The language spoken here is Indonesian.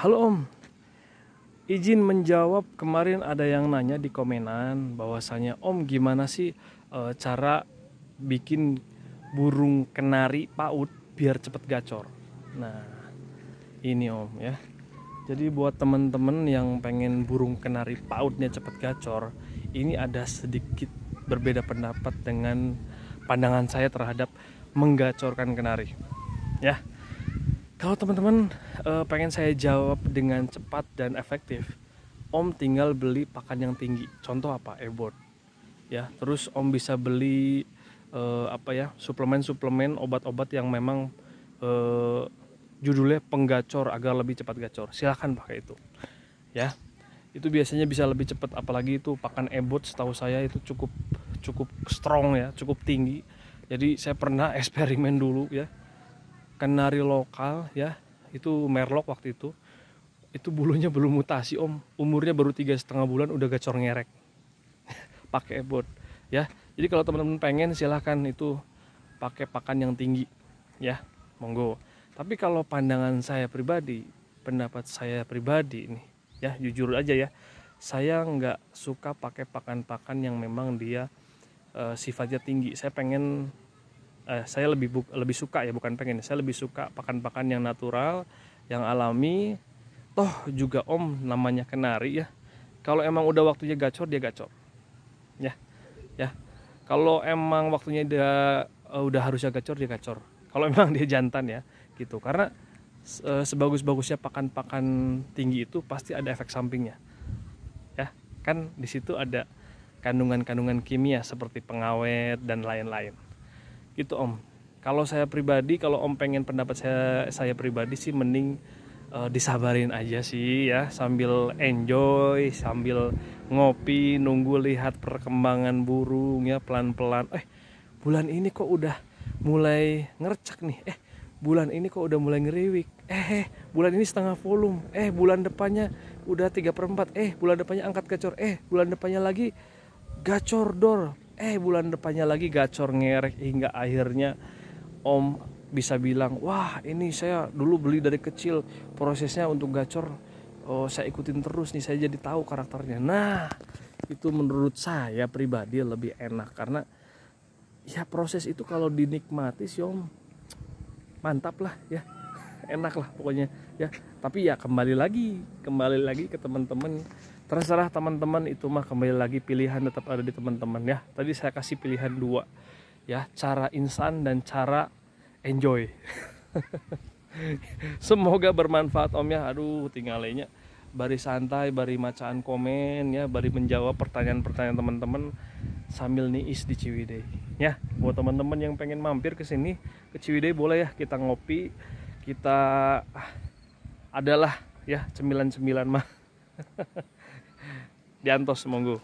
Halo Om, izin menjawab kemarin ada yang nanya di komenan bahwasanya Om gimana sih e, cara bikin burung kenari paut biar cepet gacor. Nah, ini Om ya. Jadi buat temen-temen yang pengen burung kenari pautnya cepet gacor, ini ada sedikit berbeda pendapat dengan pandangan saya terhadap menggacorkan kenari. Ya, kalau teman-teman uh, pengen saya jawab dengan cepat dan efektif, Om tinggal beli pakan yang tinggi. Contoh apa? Ebot. Ya, terus Om bisa beli uh, apa ya? suplemen-suplemen obat-obat yang memang uh, judulnya penggacor agar lebih cepat gacor. Silahkan pakai itu. Ya. Itu biasanya bisa lebih cepat apalagi itu pakan ebot setahu saya itu cukup cukup strong ya, cukup tinggi. Jadi saya pernah eksperimen dulu ya kenari lokal ya itu merlok waktu itu itu bulunya belum mutasi om umurnya baru tiga setengah bulan udah gacor ngerek pakai ebot ya jadi kalau teman-teman pengen silahkan itu pakai pakan yang tinggi ya monggo tapi kalau pandangan saya pribadi pendapat saya pribadi ini ya jujur aja ya saya nggak suka pakai pakan-pakan yang memang dia e, sifatnya tinggi saya pengen eh, saya lebih bu, lebih suka ya bukan pengen saya lebih suka pakan-pakan yang natural yang alami toh juga om namanya kenari ya kalau emang udah waktunya gacor dia gacor ya ya kalau emang waktunya dia uh, udah harusnya gacor dia gacor kalau emang dia jantan ya gitu karena uh, sebagus-bagusnya pakan-pakan tinggi itu pasti ada efek sampingnya ya kan di situ ada kandungan-kandungan kimia seperti pengawet dan lain-lain itu om kalau saya pribadi kalau om pengen pendapat saya saya pribadi sih mending uh, disabarin aja sih ya sambil enjoy sambil ngopi nunggu lihat perkembangan burung ya pelan-pelan eh bulan ini kok udah mulai ngercek nih eh bulan ini kok udah mulai ngeriwik eh, eh bulan ini setengah volume eh bulan depannya udah 3 per 4 eh bulan depannya angkat gacor eh bulan depannya lagi gacor dor eh bulan depannya lagi gacor ngerek hingga akhirnya om bisa bilang wah ini saya dulu beli dari kecil prosesnya untuk gacor oh, saya ikutin terus nih saya jadi tahu karakternya nah itu menurut saya pribadi lebih enak karena ya proses itu kalau dinikmati sih om mantap lah ya enak lah pokoknya ya tapi ya kembali lagi kembali lagi ke teman-teman terserah teman-teman itu mah kembali lagi pilihan tetap ada di teman-teman ya tadi saya kasih pilihan dua ya cara insan dan cara enjoy semoga bermanfaat om ya aduh tinggalnya bari santai bari macaan komen ya bari menjawab pertanyaan-pertanyaan teman-teman sambil niis di Ciwidey ya buat teman-teman yang pengen mampir ke sini ke Ciwidey boleh ya kita ngopi kita ah, adalah ya cemilan-cemilan mah Diantos monggo